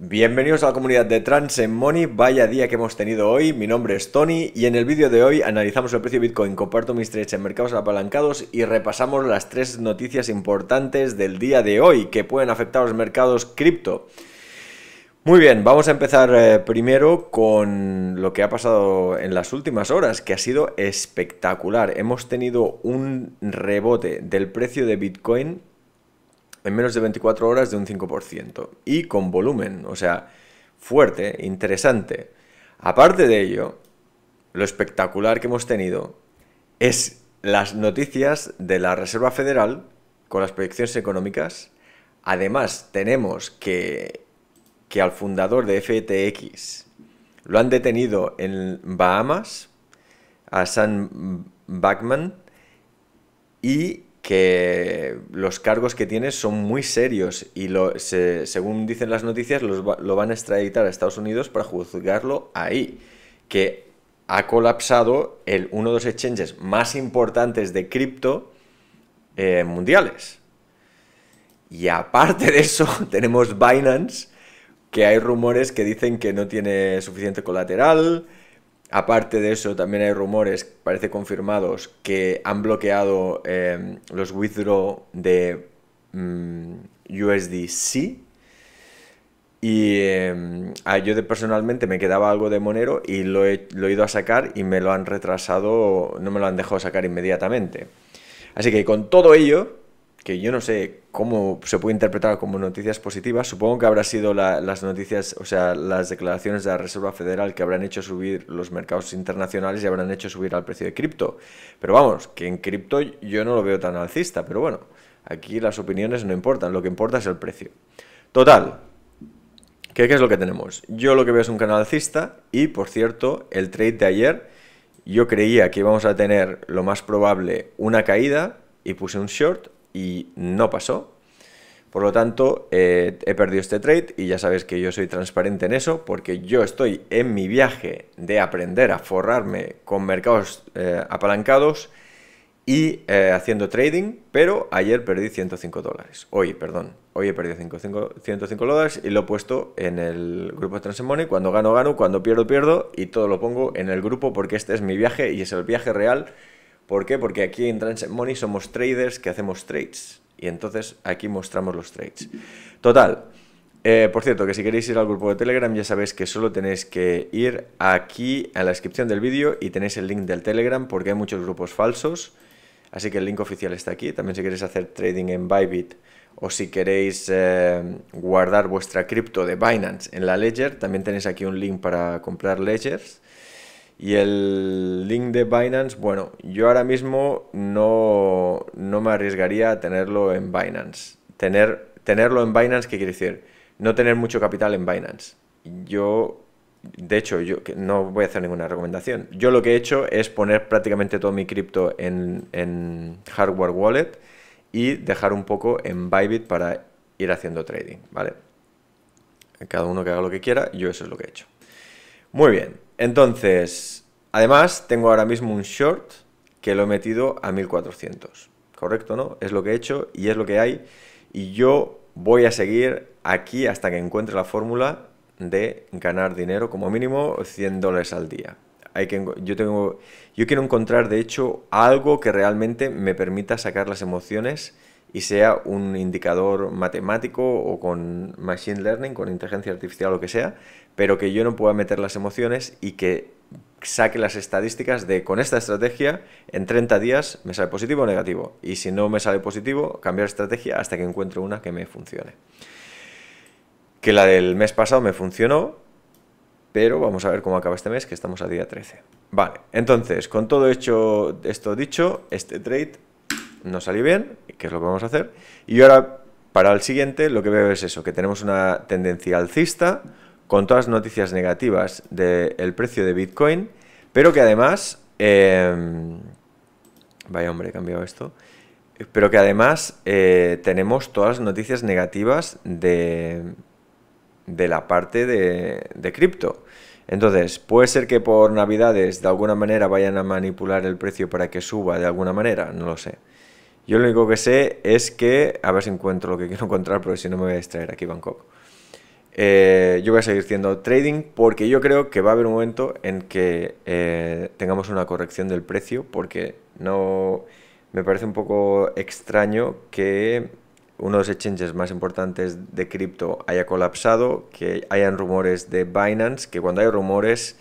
Bienvenidos a la comunidad de Trans Money, vaya día que hemos tenido hoy, mi nombre es Tony y en el vídeo de hoy analizamos el precio de Bitcoin, comparto mis trades en mercados apalancados y repasamos las tres noticias importantes del día de hoy que pueden afectar a los mercados cripto. Muy bien, vamos a empezar eh, primero con lo que ha pasado en las últimas horas, que ha sido espectacular. Hemos tenido un rebote del precio de Bitcoin en menos de 24 horas de un 5% y con volumen, o sea, fuerte, interesante. Aparte de ello, lo espectacular que hemos tenido es las noticias de la Reserva Federal con las proyecciones económicas. Además, tenemos que, que al fundador de FTX lo han detenido en Bahamas, a Sam Backman, y que los cargos que tiene son muy serios y según dicen las noticias lo van a extraditar a Estados Unidos para juzgarlo ahí, que ha colapsado uno de los exchanges más importantes de cripto eh, mundiales. Y aparte de eso, tenemos Binance, que hay rumores que dicen que no tiene suficiente colateral, Aparte de eso, también hay rumores, parece confirmados, que han bloqueado em, los withdraw de mm, USDC. Y em, ah, yo personalmente me quedaba algo de Monero y lo he, lo he, ido a sacar y me lo han retrasado, no me lo han dejado sacar inmediatamente. Así que con todo ello, que yo no sé cómo se puede interpretar como noticias positivas. Supongo que habrá sido las noticias, o sea, las declaraciones de la Reserva Federal que habrán hecho subir los mercados internacionales y habrán hecho subir al precio de cripto. Pero vamos, que en cripto yo no lo veo tan alcista, pero bueno, aquí las opiniones no importan, lo que importa es el precio. Total, ¿Qué, ¿Qué, es lo que tenemos? Yo lo que veo es un canal alcista y, por cierto, el trade de ayer, yo creía que íbamos a tener lo más probable una caída y puse un short y no pasó. Por lo tanto, eh, he perdido este trade y ya sabes que yo soy transparente en eso porque yo estoy en mi viaje de aprender a forrarme con mercados eh, apalancados y eh, haciendo trading, pero ayer perdí 105 dólares. Hoy, perdón, hoy he perdido 105 dólares y lo he puesto en el grupo de Money. Cuando gano, gano, cuando pierdo, pierdo y todo lo pongo en el grupo porque este es mi viaje y es el viaje real ¿Por qué? Porque aquí en Transit Money somos traders que hacemos trades. Y entonces aquí mostramos los trades. Total. Eh, por cierto, que si queréis ir al grupo de Telegram ya sabéis que solo tenéis que ir aquí a la descripción del vídeo y tenéis el link del Telegram porque hay muchos grupos falsos. Así que el link oficial está aquí. También si queréis hacer trading en Bybit o si queréis eh, guardar vuestra cripto de Binance en la Ledger, también tenéis aquí un link para comprar Ledgers. Y el link de Binance, bueno, yo ahora mismo no, me arriesgaría a tenerlo en Binance. Tener, tenerlo en Binance, ¿qué quiere decir? No tener mucho capital en Binance. Yo, de hecho, yo no voy a hacer ninguna recomendación. Yo lo que he hecho es poner prácticamente todo mi cripto en, en hardware wallet y dejar un poco en Bybit para ir haciendo trading, ¿vale? Cada uno que haga lo que quiera, yo eso es lo que he hecho. Muy bien, entonces, además tengo ahora mismo un short que lo he metido a 1400. ¿Correcto, no? Es lo que he hecho y es lo que hay. Y yo voy a seguir aquí hasta que encuentre la fórmula de ganar dinero como mínimo 100 dólares al día. Hay que, yo, tengo, yo quiero encontrar, de hecho, algo que realmente me permita sacar las emociones y sea un indicador matemático o con machine learning, con inteligencia artificial o lo que sea, pero que yo no pueda meter las emociones y que saque las estadísticas de con esta estrategia en 30 días me sale positivo o negativo. Y si no me sale positivo, cambiar estrategia hasta que encuentre una que me funcione. Que la del mes pasado me funcionó, pero vamos a ver cómo acaba este mes, que estamos a día 13. Vale, entonces, con todo hecho, esto dicho, este trade no salió bien, que es lo que vamos a hacer. Y ahora, para el siguiente, lo que veo es eso, que tenemos una tendencia alcista con todas las noticias negativas del precio de Bitcoin, pero que además... Em, vaya hombre, he cambiado esto. Pero que además eh, tenemos todas las noticias negativas de, de la parte de, de cripto. Entonces, puede ser que por navidades de alguna manera vayan a manipular el precio para que suba de alguna manera, no lo sé. Yo lo único que sé es que, a ver si encuentro lo que quiero encontrar, porque si no me voy a distraer aquí Bangkok. Eh, yo voy a seguir haciendo trading porque yo creo que va a haber un momento en que eh, tengamos una corrección del precio, porque no me parece un poco extraño que uno de los exchanges más importantes de cripto haya colapsado, que hayan rumores de Binance, que cuando hay rumores,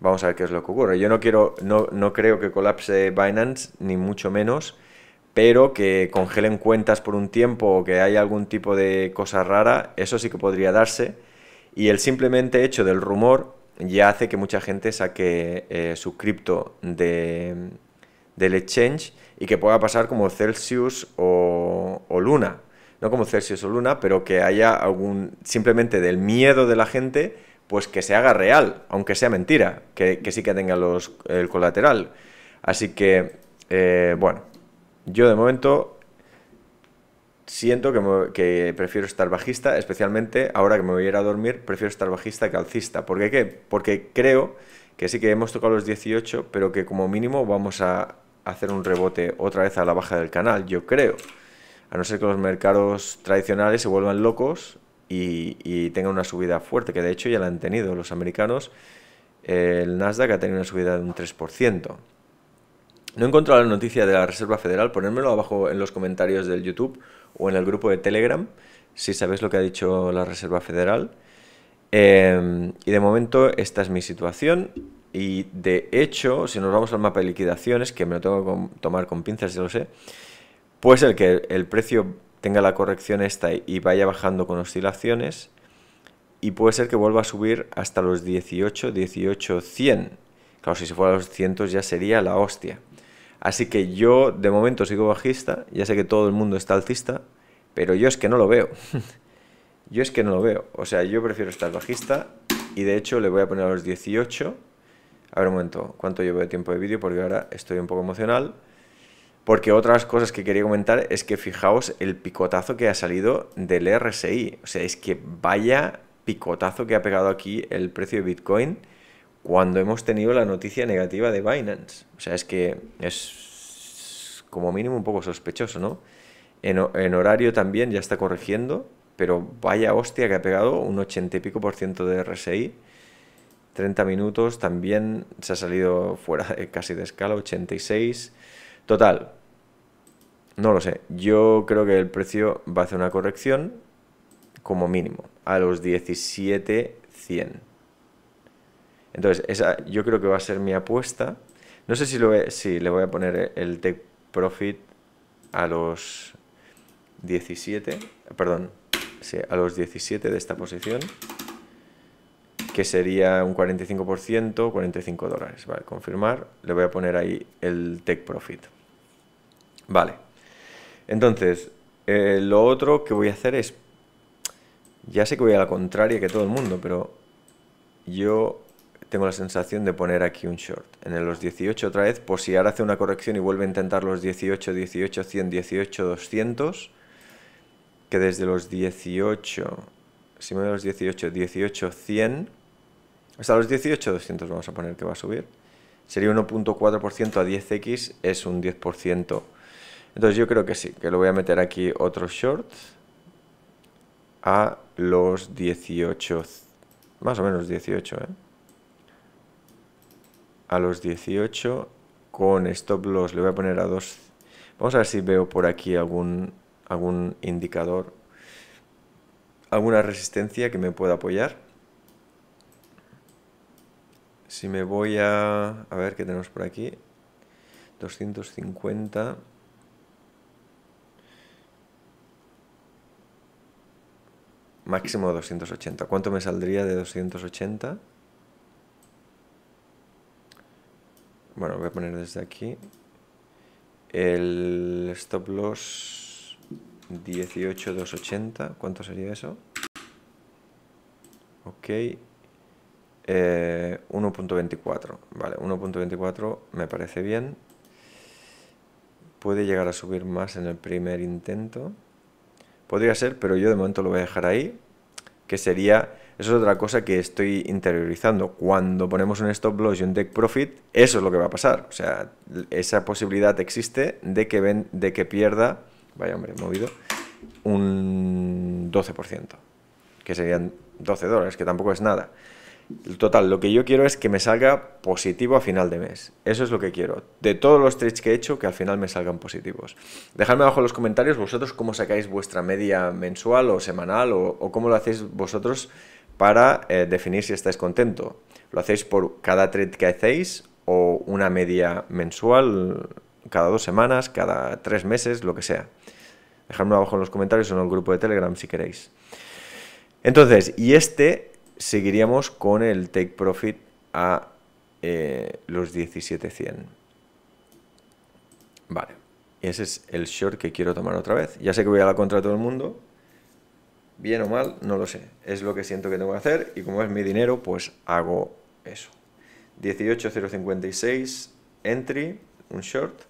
vamos a ver qué es lo que ocurre. Yo no quiero, no, no creo que colapse Binance, ni mucho menos, pero que congelen cuentas por un tiempo o que haya algún tipo de cosa rara, eso sí que podría darse. Y el simplemente hecho del rumor ya hace que mucha gente saque eh, su cripto del exchange y que pueda pasar como Celsius o, Luna. No como Celsius o Luna, pero que haya algún. simplemente del miedo de la gente, pues que se haga real, aunque sea mentira, que, sí que tenga los, el colateral. Así que, eh, bueno, yo de momento siento que, prefiero estar bajista, especialmente ahora que me voy a ir a dormir, prefiero estar bajista que alcista. ¿Por qué? Porque creo que sí que hemos tocado los 18, pero que como mínimo vamos a hacer un rebote otra vez a la baja del canal, yo creo. A no ser que los mercados tradicionales se vuelvan locos y, y tengan una subida fuerte, que de hecho ya la han tenido los americanos. El Nasdaq ha tenido una subida de un 3%. No he encontrado la noticia de la Reserva Federal, ponérmelo abajo en los comentarios del YouTube o en el grupo de Telegram, si sabéis lo que ha dicho la Reserva Federal. Em, y de momento esta es mi situación. Y de hecho, si nos vamos al mapa de liquidaciones, que me lo tengo que tomar con pinzas, ya lo sé, pues el que el precio tenga la corrección esta y vaya bajando con oscilaciones, y puede ser que vuelva a subir hasta los 18, 18, 100. Claro, si se fuera a los 100 ya sería la hostia. Así que yo de momento sigo bajista, ya sé que todo el mundo está alcista, pero yo es que no lo veo. yo es que no lo veo. O sea, yo prefiero estar bajista y de hecho le voy a poner a los 18. A ver un momento, ¿cuánto llevo de tiempo de vídeo? Porque ahora estoy un poco emocional. Porque otras cosas que quería comentar es que fijaos el picotazo que ha salido del RSI. O sea, es que vaya picotazo que ha pegado aquí el precio de Bitcoin cuando hemos tenido la noticia negativa de Binance. O sea, es que es como mínimo un poco sospechoso, ¿no? En, horario también ya está corrigiendo, pero vaya hostia que ha pegado un 80 y pico por ciento de RSI. 30 minutos también se ha salido fuera casi de escala, 86. Total, no lo sé. Yo creo que el precio va a hacer una corrección como mínimo a los 17.100. Entonces, esa yo creo que va a ser mi apuesta. No sé si, lo si le voy a poner el take profit a los 17, perdón, a los 17 de esta posición, que sería un 45%, 45 dólares. Vale, confirmar. Le voy a poner ahí el take profit. Vale. Entonces, eh, lo otro que voy a hacer es. Ya sé que voy a la contraria que todo el mundo, pero yo tengo la sensación de poner aquí un short. En los 18 otra vez, por si ahora hace una corrección y vuelve a intentar los 18, 18, 100, 18, 200, que desde los 18, si me voy a los 18, 18, 100, hasta los 18, 200 vamos a poner que va a subir. Sería 1.4% a 10x, es un 10%. Entonces yo creo que sí, que lo voy a meter aquí otro short a los 18, más o menos 18, ¿eh? a los 18 con stop loss le voy a poner a 2. Vamos a ver si veo por aquí algún, algún indicador, alguna resistencia que me pueda apoyar. Si me voy a... A ver qué tenemos por aquí. 250. Máximo 280. ¿Cuánto me saldría de 280? voy a poner desde aquí el stop loss 18280, ¿cuánto sería eso? Ok, 1.24, eh, vale, 1.24 me parece bien, puede llegar a subir más en el primer intento, podría ser, pero yo de momento lo voy a dejar ahí, que sería eso es otra cosa que estoy interiorizando. Cuando ponemos un stop loss y un take profit, eso es lo que va a pasar. O sea, esa posibilidad existe de que, de que pierda, vaya hombre, movido, un 12%, que serían 12 dólares, que tampoco es nada. Total, lo que yo quiero es que me salga positivo a final de mes. Eso es lo que quiero. De todos los trades que he hecho, que al final me salgan positivos. Dejadme abajo en los comentarios vosotros cómo sacáis vuestra media mensual o semanal o cómo lo hacéis vosotros para eh, definir si estáis contento. Lo hacéis por cada trade que hacéis o una media mensual, cada dos semanas, cada tres meses, lo que sea. Dejadme abajo en los comentarios o en el grupo de Telegram si queréis. Entonces, y este seguiríamos con el take profit a eh, los 17.100. Vale, y ese es el short que quiero tomar otra vez. Ya sé que voy a la contra de todo el mundo, Bien o mal, no lo sé. Es lo que siento que tengo que hacer y como es mi dinero, pues hago eso. 18056 entry, un short.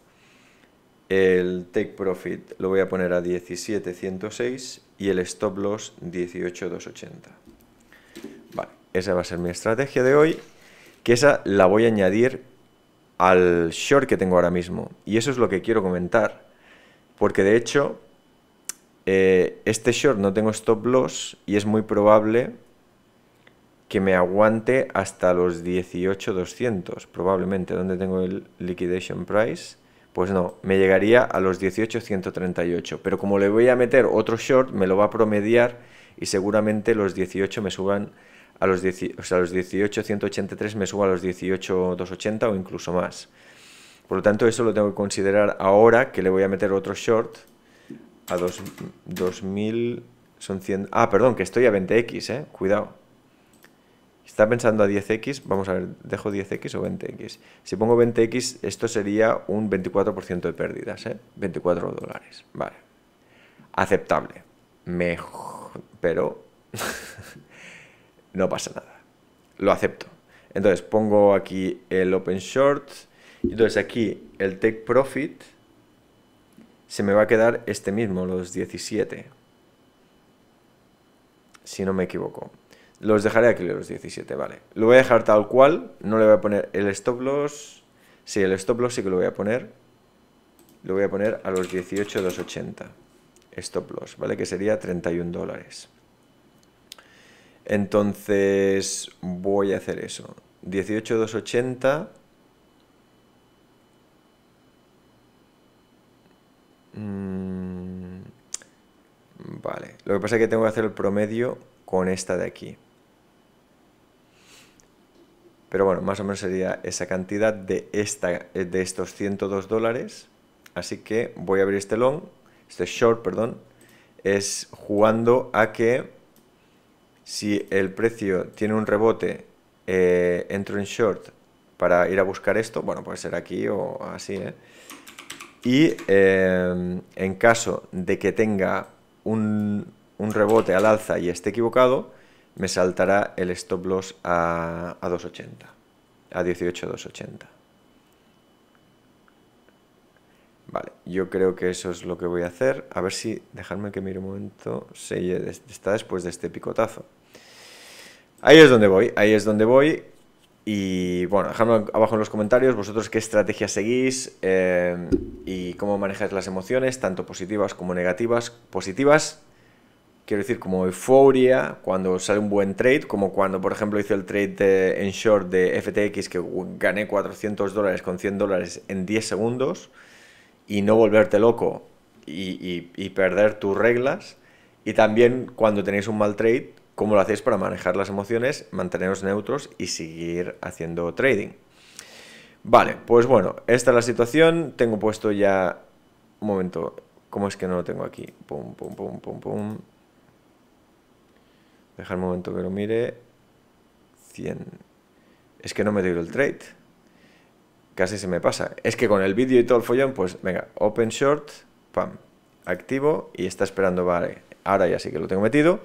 El take profit lo voy a poner a 17106 y el stop loss 18280. Vale, esa va a ser mi estrategia de hoy, que esa la voy a añadir al short que tengo ahora mismo. Y eso es lo que quiero comentar, porque de hecho eh, este short no tengo stop loss y es muy probable que me aguante hasta los 18.200, probablemente. donde tengo el liquidation price? Pues no, me llegaría a los 18.138. Pero como le voy a meter otro short, me lo va a promediar y seguramente los 18 me suban a los, o sea, los 18.183, me suba a los 18.280 o incluso más. Por lo tanto, eso lo tengo que considerar ahora que le voy a meter otro short a 2000 son 100... Ah, perdón, que estoy a 20x, eh. Cuidado. Está pensando a 10x, vamos a ver, ¿dejo 10x o 20x? Si pongo 20x, esto sería un 24% de pérdidas, ¿eh? 24 dólares, vale. Aceptable. Mejor, pero no pasa nada. Lo acepto. Entonces pongo aquí el Open Short, entonces aquí el Take Profit se me va a quedar este mismo, los 17. Si no me equivoco. Los dejaré aquí los 17, vale. Lo voy a dejar tal cual, no le voy a poner el stop loss. Sí, el stop loss sí que lo voy a poner. Lo voy a poner a los 18,280. Stop loss, ¿vale? Que sería 31 dólares. Entonces voy a hacer eso. 18,280 Lo que pasa es que tengo que hacer el promedio con esta de aquí. Pero bueno, más o menos sería esa cantidad de, esta, eh, de estos 102 dólares. Así que voy a abrir este long, este short, perdón. Es jugando a que si el precio tiene un rebote, eh, entro en short para ir a buscar esto. Bueno, puede ser aquí o así, ¿eh? Y eh, en caso de que tenga un, rebote al alza y esté equivocado, me saltará el stop loss a, a 2.80, a 18.280. Vale, yo creo que eso es lo que voy a hacer. A ver si, dejadme que mire un momento, está después de este picotazo. Ahí es donde voy, ahí es donde voy. Y bueno, dejadme abajo en los comentarios vosotros qué estrategia seguís eh, y cómo manejáis las emociones, tanto positivas como negativas. Positivas, quiero decir, como euforia cuando sale un buen trade, como cuando por ejemplo hice el trade en short de FTX que gané 400 dólares con 100 dólares en 10 segundos y no volverte loco y perder tus reglas. Y también cuando tenéis un mal trade, cómo lo hacéis para manejar las emociones, manteneros neutros y seguir haciendo trading. Vale, pues bueno, esta es la situación. Tengo puesto ya... Un momento, ¿cómo es que no lo tengo aquí? Pum, pum, pum, pum, pum. Dejar un momento que lo mire. 100. Es que no me dio el trade. Casi se me pasa. Es que con el vídeo y todo el follón, pues venga, open short, pam, activo y está esperando, vale, ahora ya sí que lo tengo metido.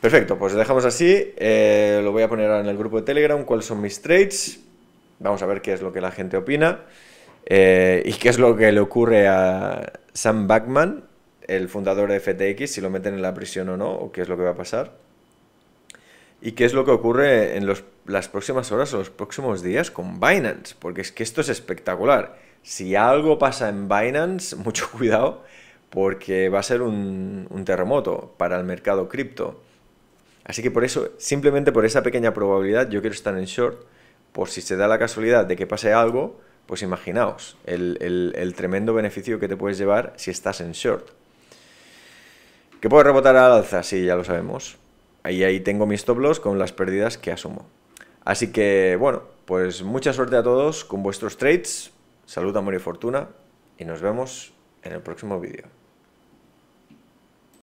Perfecto, pues dejamos así. Eh, lo voy a poner ahora en el grupo de Telegram, cuáles son mis trades. Vamos a ver qué es lo que la gente opina eh, y qué es lo que le ocurre a Sam Backman, el fundador de FTX, si lo meten en la prisión o no, o qué es lo que va a pasar. Y qué es lo que ocurre en las próximas horas o los próximos días con Binance, porque es que esto es espectacular. Si algo pasa en Binance, mucho cuidado, porque va a ser un terremoto para el mercado cripto. Así que por eso, simplemente por esa pequeña probabilidad, yo quiero estar en short, por si se da la casualidad de que pase algo, pues imaginaos el, tremendo beneficio que te puedes llevar si estás en short. ¿Que puedo rebotar al alza? Sí, ya lo sabemos. Ahí, ahí tengo mis stop loss con las pérdidas que asumo. Así que, bueno, pues mucha suerte a todos con vuestros trades. Salud, amor y fortuna. Y nos vemos en el próximo vídeo.